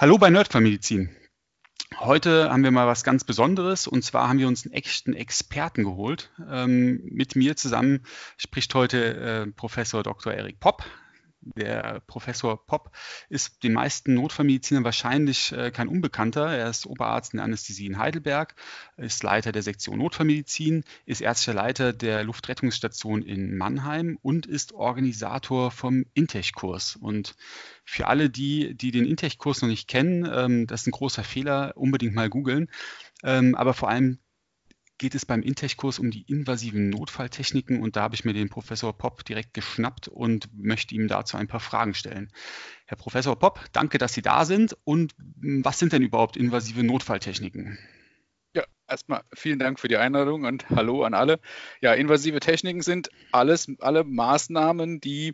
Hallo bei Nerdfamilizin. Heute haben wir mal was ganz Besonderes und zwar haben wir uns einen echten Experten geholt. Ähm, mit mir zusammen spricht heute äh, Professor Dr. Erik Popp der Professor Popp ist den meisten Notfallmedizinern wahrscheinlich äh, kein Unbekannter. Er ist Oberarzt in der Anästhesie in Heidelberg, ist Leiter der Sektion Notfallmedizin, ist ärztlicher Leiter der Luftrettungsstation in Mannheim und ist Organisator vom Intech-Kurs. Und für alle die, die den Intech-Kurs noch nicht kennen, ähm, das ist ein großer Fehler, unbedingt mal googeln. Ähm, aber vor allem geht es beim Intech-Kurs um die invasiven Notfalltechniken und da habe ich mir den Professor Popp direkt geschnappt und möchte ihm dazu ein paar Fragen stellen. Herr Professor Popp, danke, dass Sie da sind und hm, was sind denn überhaupt invasive Notfalltechniken? Ja, erstmal vielen Dank für die Einladung und hallo an alle. Ja, invasive Techniken sind alles, alle Maßnahmen, die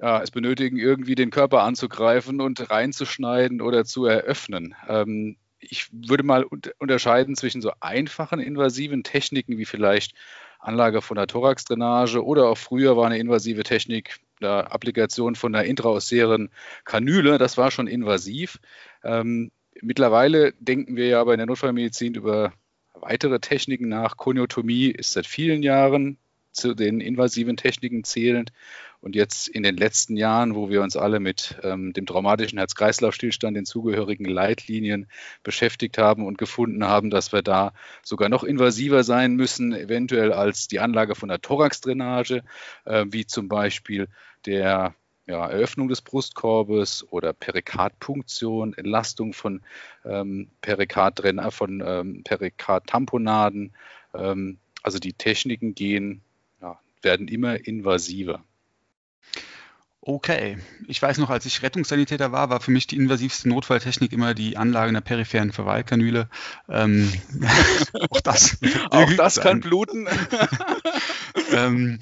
ja, es benötigen, irgendwie den Körper anzugreifen und reinzuschneiden oder zu eröffnen. Ähm, ich würde mal unterscheiden zwischen so einfachen invasiven Techniken wie vielleicht Anlage von der Thoraxdrainage oder auch früher war eine invasive Technik der Applikation von einer intraosseren Kanüle. Das war schon invasiv. Ähm, mittlerweile denken wir ja aber in der Notfallmedizin über weitere Techniken nach. Koniotomie ist seit vielen Jahren zu den invasiven Techniken zählend. Und jetzt in den letzten Jahren, wo wir uns alle mit ähm, dem traumatischen Herz-Kreislauf-Stillstand, den zugehörigen Leitlinien beschäftigt haben und gefunden haben, dass wir da sogar noch invasiver sein müssen, eventuell als die Anlage von der Thoraxdrainage, äh, wie zum Beispiel der ja, Eröffnung des Brustkorbes oder Perikardpunktion, Entlastung von ähm, Perikard äh, von ähm, Perikardtamponaden. Ähm, also die Techniken gehen, ja, werden immer invasiver. Okay. Ich weiß noch, als ich Rettungssanitäter war, war für mich die invasivste Notfalltechnik immer die Anlage einer peripheren Verwahlkanüle. Ähm, auch das, auch das kann ähm, bluten. ähm,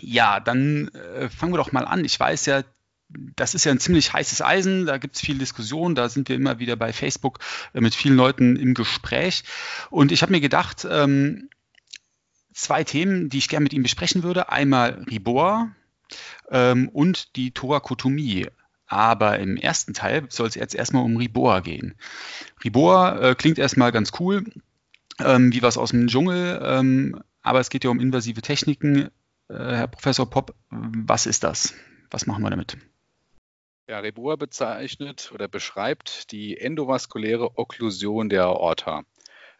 ja, dann äh, fangen wir doch mal an. Ich weiß ja, das ist ja ein ziemlich heißes Eisen, da gibt es viel Diskussion, da sind wir immer wieder bei Facebook äh, mit vielen Leuten im Gespräch. Und ich habe mir gedacht, ähm, zwei Themen, die ich gerne mit Ihnen besprechen würde. Einmal Ribor, ähm, und die Thorakotomie. Aber im ersten Teil soll es jetzt erstmal um Ribor gehen. Ribor äh, klingt erstmal ganz cool, ähm, wie was aus dem Dschungel, ähm, aber es geht ja um invasive Techniken. Äh, Herr Professor Popp, was ist das? Was machen wir damit? Ja, Reboa bezeichnet oder beschreibt die endovaskuläre Okklusion der Aorta.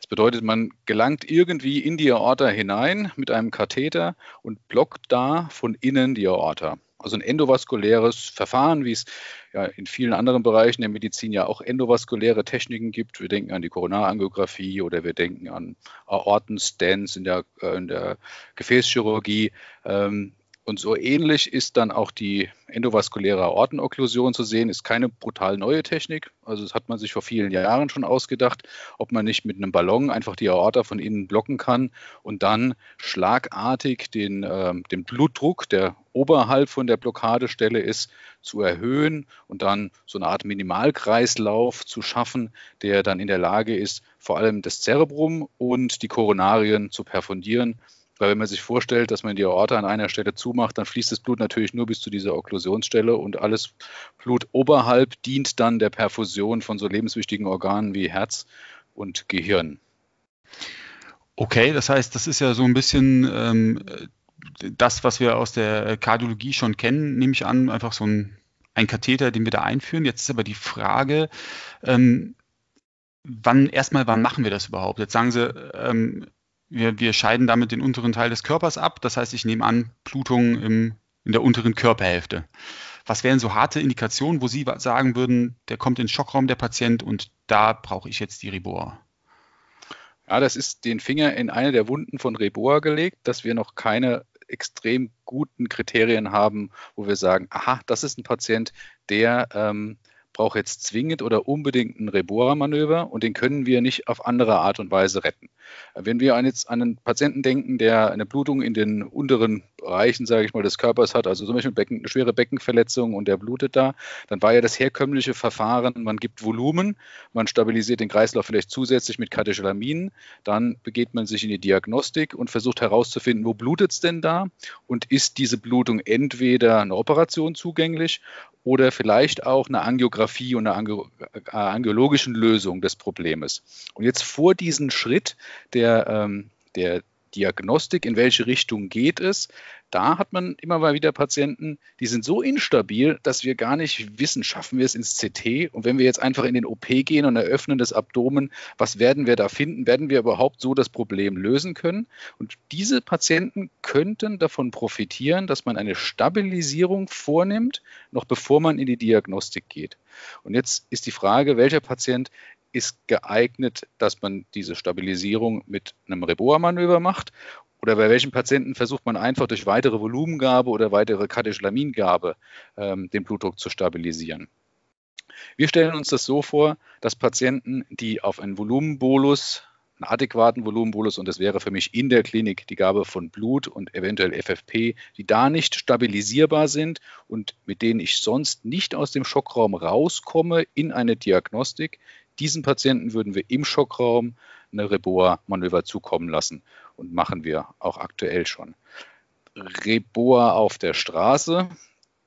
Das bedeutet, man gelangt irgendwie in die Aorta hinein mit einem Katheter und blockt da von innen die Aorta. Also ein endovaskuläres Verfahren, wie es ja in vielen anderen Bereichen der Medizin ja auch endovaskuläre Techniken gibt. Wir denken an die Koronarangiographie oder wir denken an Aortenstents in der, äh, in der Gefäßchirurgie. Ähm, und so ähnlich ist dann auch die endovaskuläre Ortenokklusion zu sehen, ist keine brutal neue Technik. Also das hat man sich vor vielen Jahren schon ausgedacht, ob man nicht mit einem Ballon einfach die Aorta von innen blocken kann und dann schlagartig den, äh, den Blutdruck, der oberhalb von der Blockadestelle ist, zu erhöhen und dann so eine Art Minimalkreislauf zu schaffen, der dann in der Lage ist, vor allem das Zerebrum und die Koronarien zu perfundieren weil wenn man sich vorstellt, dass man die Aorta an einer Stelle zumacht, dann fließt das Blut natürlich nur bis zu dieser Okklusionsstelle und alles Blut oberhalb dient dann der Perfusion von so lebenswichtigen Organen wie Herz und Gehirn. Okay, das heißt, das ist ja so ein bisschen ähm, das, was wir aus der Kardiologie schon kennen, nehme ich an, einfach so ein, ein Katheter, den wir da einführen. Jetzt ist aber die Frage, ähm, wann erstmal, wann machen wir das überhaupt? Jetzt sagen Sie, ähm, wir, wir scheiden damit den unteren Teil des Körpers ab. Das heißt, ich nehme an, Blutung im, in der unteren Körperhälfte. Was wären so harte Indikationen, wo Sie sagen würden, der kommt in den Schockraum, der Patient, und da brauche ich jetzt die Reboa? Ja, das ist den Finger in eine der Wunden von Reboa gelegt, dass wir noch keine extrem guten Kriterien haben, wo wir sagen, aha, das ist ein Patient, der ähm, braucht jetzt zwingend oder unbedingt ein Rebora-Manöver und den können wir nicht auf andere Art und Weise retten. Wenn wir an jetzt an einen Patienten denken, der eine Blutung in den unteren Bereichen, sage ich mal, des Körpers hat, also zum Beispiel Becken, eine schwere Beckenverletzung und der blutet da, dann war ja das herkömmliche Verfahren, man gibt Volumen, man stabilisiert den Kreislauf vielleicht zusätzlich mit Katecholaminen, dann begeht man sich in die Diagnostik und versucht herauszufinden, wo blutet es denn da und ist diese Blutung entweder einer Operation zugänglich oder vielleicht auch eine Angiografie und eine Angio äh, äh, angiologischen Lösung des Problems. Und jetzt vor diesem Schritt der, ähm, der Diagnostik, in welche Richtung geht es, da hat man immer mal wieder Patienten, die sind so instabil, dass wir gar nicht wissen, schaffen wir es ins CT? Und wenn wir jetzt einfach in den OP gehen und eröffnen das Abdomen, was werden wir da finden? Werden wir überhaupt so das Problem lösen können? Und diese Patienten könnten davon profitieren, dass man eine Stabilisierung vornimmt, noch bevor man in die Diagnostik geht. Und jetzt ist die Frage, welcher Patient ist geeignet, dass man diese Stabilisierung mit einem Reboa-Manöver macht oder bei welchen Patienten versucht man einfach durch weitere Volumengabe oder weitere Katecholamingabe ähm, den Blutdruck zu stabilisieren? Wir stellen uns das so vor, dass Patienten, die auf einen Volumenbolus, einen adäquaten Volumenbolus, und das wäre für mich in der Klinik die Gabe von Blut und eventuell FFP, die da nicht stabilisierbar sind und mit denen ich sonst nicht aus dem Schockraum rauskomme in eine Diagnostik, diesen Patienten würden wir im Schockraum eine Reboa-Manöver zukommen lassen und machen wir auch aktuell schon. Reboa auf der Straße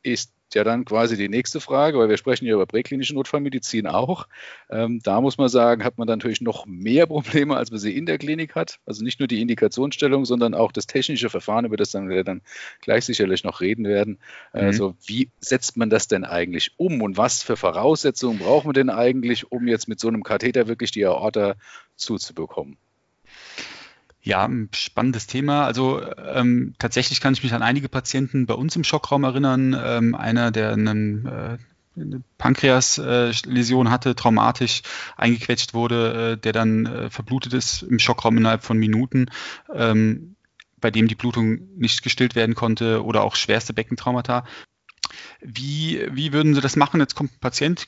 ist ja dann quasi die nächste Frage, weil wir sprechen ja über präklinische Notfallmedizin auch. Ähm, da muss man sagen, hat man natürlich noch mehr Probleme, als man sie in der Klinik hat. Also nicht nur die Indikationsstellung, sondern auch das technische Verfahren, über das dann wir dann gleich sicherlich noch reden werden. Mhm. Also wie setzt man das denn eigentlich um und was für Voraussetzungen braucht man denn eigentlich, um jetzt mit so einem Katheter wirklich die Aorta zuzubekommen? Ja, ein spannendes Thema. Also ähm, tatsächlich kann ich mich an einige Patienten bei uns im Schockraum erinnern. Ähm, einer, der einen äh, Pankreasläsion äh, hatte, traumatisch eingequetscht wurde, äh, der dann äh, verblutet ist im Schockraum innerhalb von Minuten, ähm, bei dem die Blutung nicht gestillt werden konnte oder auch schwerste Beckentraumata. Wie, wie würden Sie das machen? Jetzt kommt ein Patient,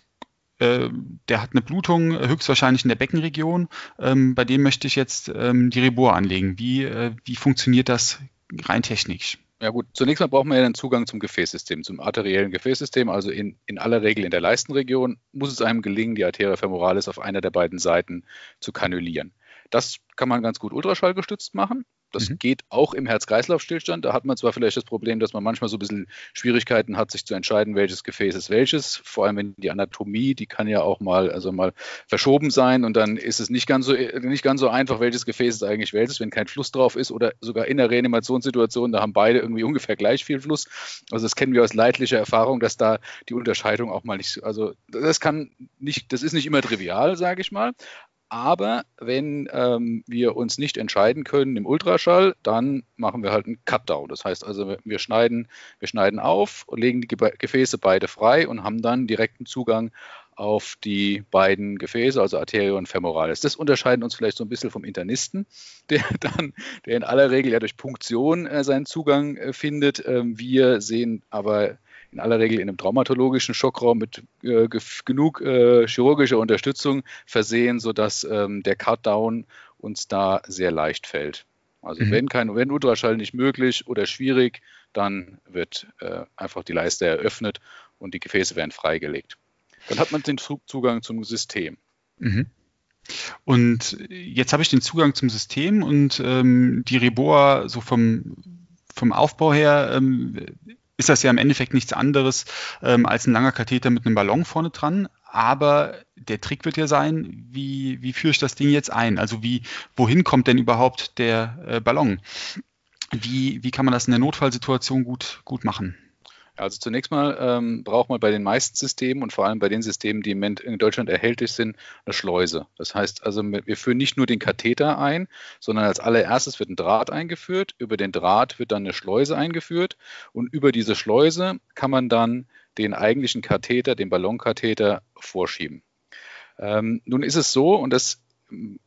ähm, der hat eine Blutung, äh, höchstwahrscheinlich in der Beckenregion, ähm, bei dem möchte ich jetzt ähm, die Rebor anlegen. Wie, äh, wie funktioniert das rein technisch? Ja gut, zunächst mal brauchen wir ja einen Zugang zum Gefäßsystem, zum arteriellen Gefäßsystem, also in, in aller Regel in der Leistenregion muss es einem gelingen, die Arteria femoralis auf einer der beiden Seiten zu kanulieren. Das kann man ganz gut ultraschallgestützt machen. Das mhm. geht auch im Herz-Kreislauf-Stillstand. Da hat man zwar vielleicht das Problem, dass man manchmal so ein bisschen Schwierigkeiten hat, sich zu entscheiden, welches Gefäß ist welches. Vor allem wenn die Anatomie, die kann ja auch mal, also mal verschoben sein und dann ist es nicht ganz so, äh, nicht ganz so einfach, welches Gefäß ist eigentlich welches, wenn kein Fluss drauf ist oder sogar in der Reanimationssituation, da haben beide irgendwie ungefähr gleich viel Fluss. Also das kennen wir aus leidlicher Erfahrung, dass da die Unterscheidung auch mal nicht, also das kann nicht, das ist nicht immer trivial, sage ich mal, aber wenn ähm, wir uns nicht entscheiden können im Ultraschall, dann machen wir halt einen Cutdown. Das heißt also, wir schneiden, wir schneiden auf, legen die Gefäße beide frei und haben dann direkten Zugang auf die beiden Gefäße, also Arterie und Femoralis. Das unterscheidet uns vielleicht so ein bisschen vom Internisten, der dann, der in aller Regel ja durch Punktion äh, seinen Zugang äh, findet. Ähm, wir sehen aber in aller Regel in einem traumatologischen Schockraum mit äh, genug äh, chirurgischer Unterstützung versehen, sodass ähm, der Cutdown uns da sehr leicht fällt. Also mhm. wenn kein wenn Ultraschall nicht möglich oder schwierig, dann wird äh, einfach die Leiste eröffnet und die Gefäße werden freigelegt. Dann hat man den Zugang zum System. Mhm. Und jetzt habe ich den Zugang zum System und ähm, die Reboa so vom, vom Aufbau her ähm, ist das ja im Endeffekt nichts anderes ähm, als ein langer Katheter mit einem Ballon vorne dran. Aber der Trick wird ja sein, wie, wie führe ich das Ding jetzt ein? Also wie, wohin kommt denn überhaupt der äh, Ballon? Wie, wie kann man das in der Notfallsituation gut, gut machen? Also zunächst mal ähm, braucht man bei den meisten Systemen und vor allem bei den Systemen, die in Deutschland erhältlich sind, eine Schleuse. Das heißt also, wir führen nicht nur den Katheter ein, sondern als allererstes wird ein Draht eingeführt, über den Draht wird dann eine Schleuse eingeführt und über diese Schleuse kann man dann den eigentlichen Katheter, den Ballonkatheter vorschieben. Ähm, nun ist es so, und das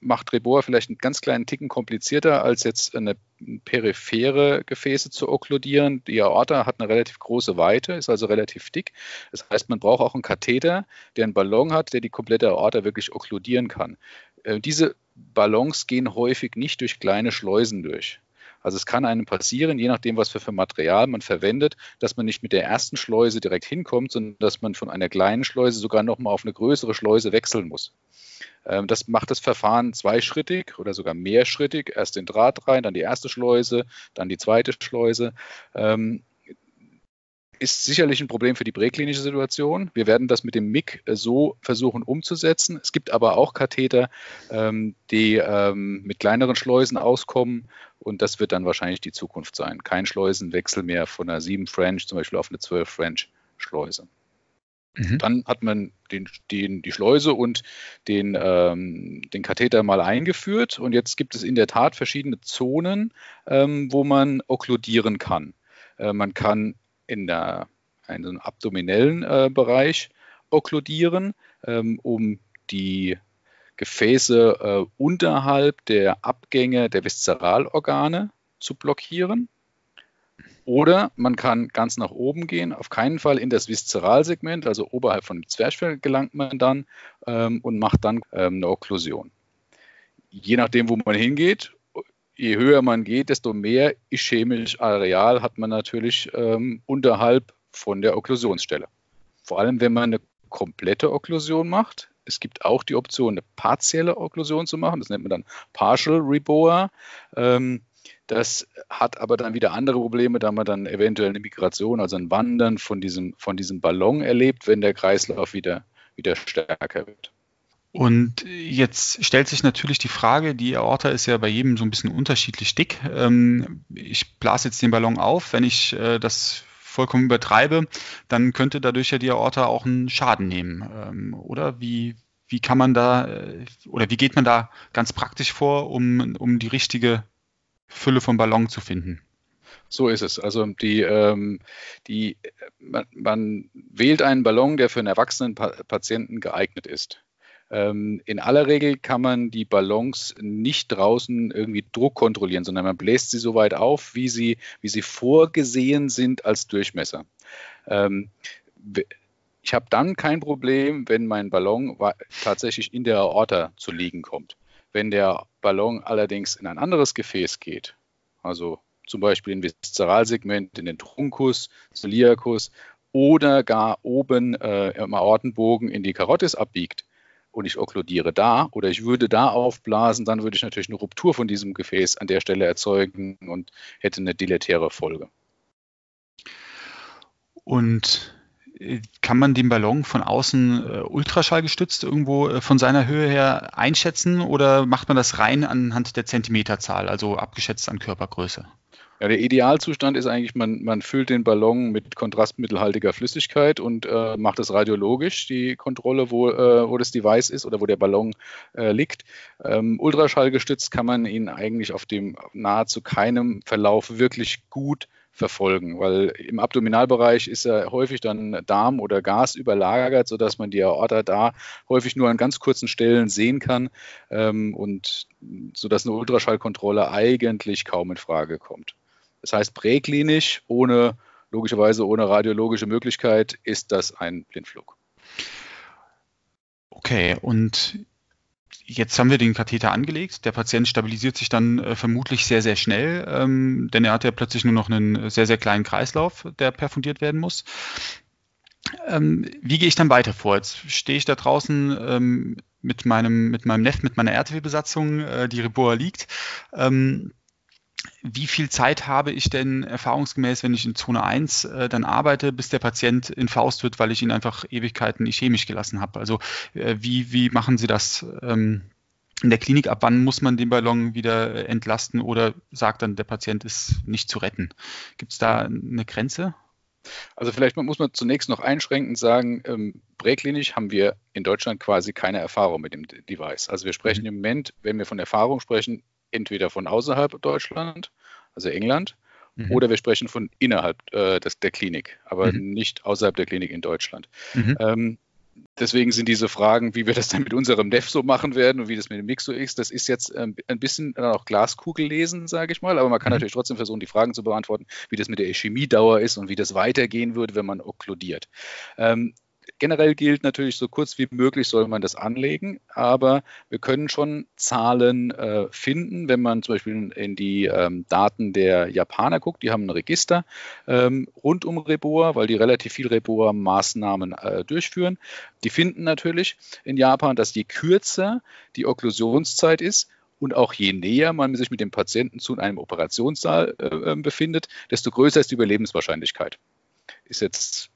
macht Reboa vielleicht einen ganz kleinen Ticken komplizierter, als jetzt eine periphere Gefäße zu okkludieren. Die Aorta hat eine relativ große Weite, ist also relativ dick. Das heißt, man braucht auch einen Katheter, der einen Ballon hat, der die komplette Aorta wirklich okkludieren kann. Äh, diese Ballons gehen häufig nicht durch kleine Schleusen durch. Also es kann einem passieren, je nachdem, was für, für Material man verwendet, dass man nicht mit der ersten Schleuse direkt hinkommt, sondern dass man von einer kleinen Schleuse sogar nochmal auf eine größere Schleuse wechseln muss. Ähm, das macht das Verfahren zweischrittig oder sogar mehrschrittig. Erst den Draht rein, dann die erste Schleuse, dann die zweite Schleuse. Ähm, ist sicherlich ein Problem für die präklinische Situation. Wir werden das mit dem MIG so versuchen umzusetzen. Es gibt aber auch Katheter, ähm, die mit kleineren Schleusen auskommen und das wird dann wahrscheinlich die Zukunft sein. Kein Schleusenwechsel mehr von einer 7 French zum Beispiel auf eine 12 French Schleuse. Mhm. Dann hat man den, den, die Schleuse und den, ähm, den Katheter mal eingeführt und jetzt gibt es in der Tat verschiedene Zonen, ähm, wo man okkludieren kann. Äh, man kann in, der, in einem abdominellen äh, Bereich okkludieren, ähm, um die Gefäße äh, unterhalb der Abgänge der Viszeralorgane zu blockieren. Oder man kann ganz nach oben gehen, auf keinen Fall in das Viszeralsegment, also oberhalb von dem Zwerchfell gelangt man dann ähm, und macht dann ähm, eine Okklusion. Je nachdem, wo man hingeht, je höher man geht, desto mehr ischämisch Areal hat man natürlich ähm, unterhalb von der Okklusionsstelle. Vor allem, wenn man eine komplette Okklusion macht. Es gibt auch die Option, eine partielle Okklusion zu machen. Das nennt man dann Partial Reboa. Ähm, das hat aber dann wieder andere Probleme, da man dann eventuell eine Migration, also ein Wandern von diesem, von diesem Ballon erlebt, wenn der Kreislauf wieder, wieder stärker wird. Und jetzt stellt sich natürlich die Frage, die Aorta ist ja bei jedem so ein bisschen unterschiedlich dick. Ähm, ich blase jetzt den Ballon auf, wenn ich äh, das vollkommen übertreibe, dann könnte dadurch ja die Aorta auch einen Schaden nehmen. Ähm, oder wie, wie kann man da äh, oder wie geht man da ganz praktisch vor, um, um die richtige Fülle von Ballon zu finden. So ist es. Also die, ähm, die, man, man, wählt einen Ballon, der für einen erwachsenen pa Patienten geeignet ist. Ähm, in aller Regel kann man die Ballons nicht draußen irgendwie Druck kontrollieren, sondern man bläst sie so weit auf, wie sie, wie sie vorgesehen sind als Durchmesser. Ähm, ich habe dann kein Problem, wenn mein Ballon tatsächlich in der Aorta zu liegen kommt. Wenn der Ballon allerdings in ein anderes Gefäß geht, also zum Beispiel in Viszeralsegment, in den Truncus, Celiacus oder gar oben äh, im Aortenbogen in die Karotis abbiegt und ich okkludiere da oder ich würde da aufblasen, dann würde ich natürlich eine Ruptur von diesem Gefäß an der Stelle erzeugen und hätte eine deletäre Folge. Und kann man den Ballon von außen äh, ultraschallgestützt irgendwo äh, von seiner Höhe her einschätzen oder macht man das rein anhand der Zentimeterzahl, also abgeschätzt an Körpergröße? Ja, der Idealzustand ist eigentlich, man, man füllt den Ballon mit kontrastmittelhaltiger Flüssigkeit und äh, macht es radiologisch, die Kontrolle, wo, äh, wo das Device ist oder wo der Ballon äh, liegt. Ähm, ultraschallgestützt kann man ihn eigentlich auf dem nahezu keinem Verlauf wirklich gut verfolgen, weil im Abdominalbereich ist ja häufig dann Darm oder Gas überlagert, sodass man die Aorta da häufig nur an ganz kurzen Stellen sehen kann ähm, und sodass eine Ultraschallkontrolle eigentlich kaum in Frage kommt. Das heißt, präklinisch, ohne, logischerweise ohne radiologische Möglichkeit, ist das ein Blindflug. Okay, und jetzt haben wir den Katheter angelegt. Der Patient stabilisiert sich dann äh, vermutlich sehr, sehr schnell, ähm, denn er hat ja plötzlich nur noch einen sehr, sehr kleinen Kreislauf, der perfundiert werden muss. Ähm, wie gehe ich dann weiter vor? Jetzt stehe ich da draußen ähm, mit meinem, mit meinem Neffen, mit meiner RTW-Besatzung, äh, die Reboa liegt. Ähm, wie viel Zeit habe ich denn erfahrungsgemäß, wenn ich in Zone 1 äh, dann arbeite, bis der Patient in Faust wird, weil ich ihn einfach Ewigkeiten nicht chemisch gelassen habe? Also äh, wie, wie machen Sie das ähm, in der Klinik? Ab wann muss man den Ballon wieder äh, entlasten oder sagt dann, der Patient ist nicht zu retten? Gibt es da eine Grenze? Also vielleicht muss man zunächst noch einschränkend sagen, ähm, präklinisch haben wir in Deutschland quasi keine Erfahrung mit dem Device. Also wir sprechen mhm. im Moment, wenn wir von Erfahrung sprechen, entweder von außerhalb Deutschland, also England, mhm. oder wir sprechen von innerhalb äh, des, der Klinik, aber mhm. nicht außerhalb der Klinik in Deutschland. Mhm. Ähm, deswegen sind diese Fragen, wie wir das dann mit unserem Dev so machen werden und wie das mit dem Mixo ist, das ist jetzt ähm, ein bisschen äh, auch Glaskugel lesen, sage ich mal, aber man kann mhm. natürlich trotzdem versuchen, die Fragen zu beantworten, wie das mit der Chemiedauer ist und wie das weitergehen würde, wenn man okkludiert. Ähm, generell gilt natürlich, so kurz wie möglich soll man das anlegen, aber wir können schon Zahlen äh, finden, wenn man zum Beispiel in die ähm, Daten der Japaner guckt, die haben ein Register ähm, rund um Reboa, weil die relativ viel Reboa-Maßnahmen äh, durchführen. Die finden natürlich in Japan, dass je kürzer die Okklusionszeit ist, und auch je näher man sich mit dem Patienten zu einem Operationssaal äh, ähm, befindet, desto größer ist die Überlebenswahrscheinlichkeit. Ist jetzt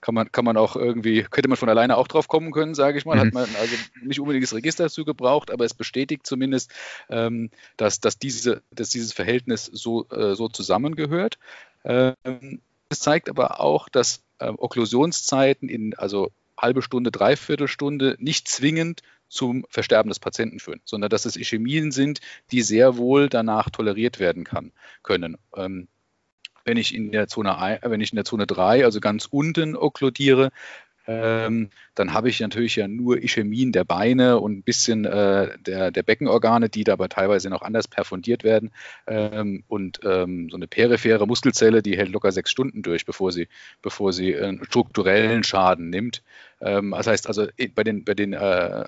kann man, kann man auch irgendwie, könnte man von alleine auch drauf kommen können, sage ich mal. Mhm. Hat man also nicht unbedingt das Register dazu gebraucht, aber es bestätigt zumindest, ähm, dass, dass, diese, dass dieses Verhältnis so, äh, so zusammengehört. Ähm, es zeigt aber auch, dass äh, Okklusionszeiten in, also halbe Stunde, Dreiviertelstunde nicht zwingend zum Versterben des Patienten führen, sondern dass es Ischämien sind, die sehr wohl danach toleriert werden kann, können. Ähm, wenn ich in der Zone, wenn ich in der Zone 3, also ganz unten okkludiere, ähm, dann habe ich natürlich ja nur Ischämien der Beine und ein bisschen äh, der, der, Beckenorgane, die dabei teilweise noch anders perfundiert werden. Ähm, und ähm, so eine periphere Muskelzelle, die hält locker sechs Stunden durch, bevor sie, bevor sie einen strukturellen Schaden nimmt. Ähm, das heißt also, bei den, bei den äh,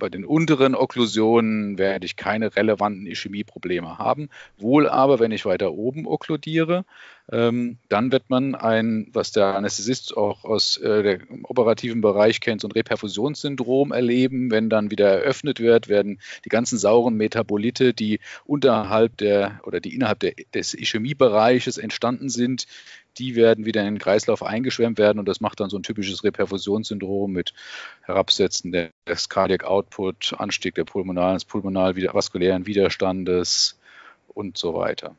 bei den unteren Okklusionen werde ich keine relevanten Ischämieprobleme haben. Wohl aber, wenn ich weiter oben okkludiere, ähm, dann wird man ein, was der Anästhesist auch aus äh, dem operativen Bereich kennt, so ein Reperfusionssyndrom erleben. Wenn dann wieder eröffnet wird, werden die ganzen sauren Metabolite, die unterhalb der oder die innerhalb der, des Ischämiebereiches entstanden sind, die werden wieder in den Kreislauf eingeschwemmt werden und das macht dann so ein typisches Reperfusionssyndrom mit Herabsetzen des Cardiac Output, Anstieg der pulmonalen, des pulmonal-vaskulären Widerstandes und so weiter.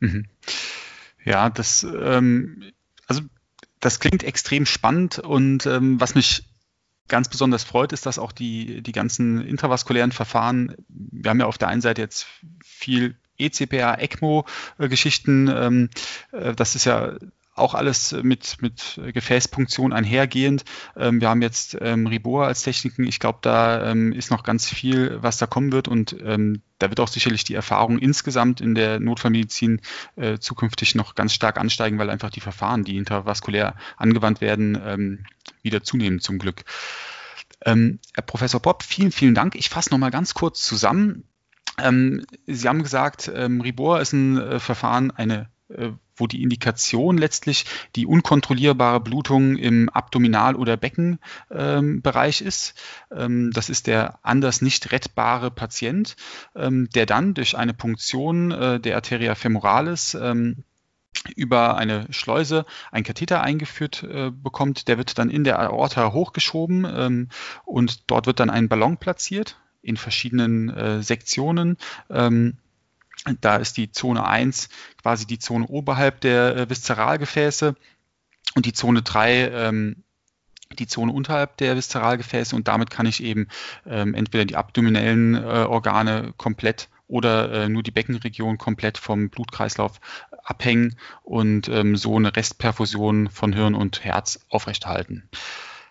Mhm. Ja, das, ähm, also das klingt extrem spannend und ähm, was mich ganz besonders freut, ist, dass auch die, die ganzen intravaskulären Verfahren, wir haben ja auf der einen Seite jetzt viel ECPA, ECMO-Geschichten. Äh, ähm, äh, das ist ja auch alles mit, mit Gefäßpunktion einhergehend. Ähm, wir haben jetzt ähm, Ribora als Techniken. Ich glaube, da ähm, ist noch ganz viel, was da kommen wird. Und ähm, da wird auch sicherlich die Erfahrung insgesamt in der Notfallmedizin äh, zukünftig noch ganz stark ansteigen, weil einfach die Verfahren, die intravaskulär angewandt werden, ähm, wieder zunehmen zum Glück. Ähm, Herr Professor Bob, vielen, vielen Dank. Ich fasse nochmal ganz kurz zusammen. Ähm, Sie haben gesagt, ähm, Ribor ist ein äh, Verfahren, eine äh, wo die Indikation letztlich die unkontrollierbare Blutung im Abdominal- oder Beckenbereich ähm, ist. Ähm, das ist der anders nicht rettbare Patient, ähm, der dann durch eine Punktion äh, der Arteria femoralis ähm, über eine Schleuse ein Katheter eingeführt äh, bekommt. Der wird dann in der Aorta hochgeschoben ähm, und dort wird dann ein Ballon platziert in verschiedenen äh, Sektionen. Ähm, da ist die Zone 1 quasi die Zone oberhalb der äh, Viszeralgefäße und die Zone 3 ähm, die Zone unterhalb der Viszeralgefäße und damit kann ich eben ähm, entweder die abdominellen äh, Organe komplett oder äh, nur die Beckenregion komplett vom Blutkreislauf abhängen und ähm, so eine Restperfusion von Hirn und Herz aufrechterhalten.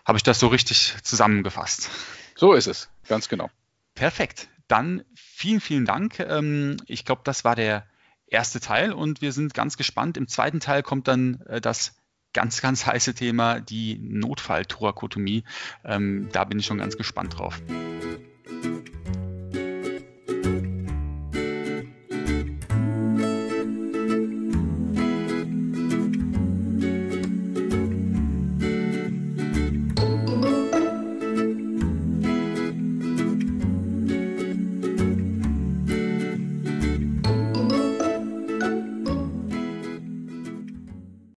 Habe ich das so richtig zusammengefasst? So ist es, ganz genau. Perfekt. Dann vielen, vielen Dank. Ähm, ich glaube, das war der erste Teil und wir sind ganz gespannt. Im zweiten Teil kommt dann äh, das ganz, ganz heiße Thema, die Notfall-Thorakotomie. Notfalltorakotomie. Ähm, da bin ich schon ganz gespannt drauf.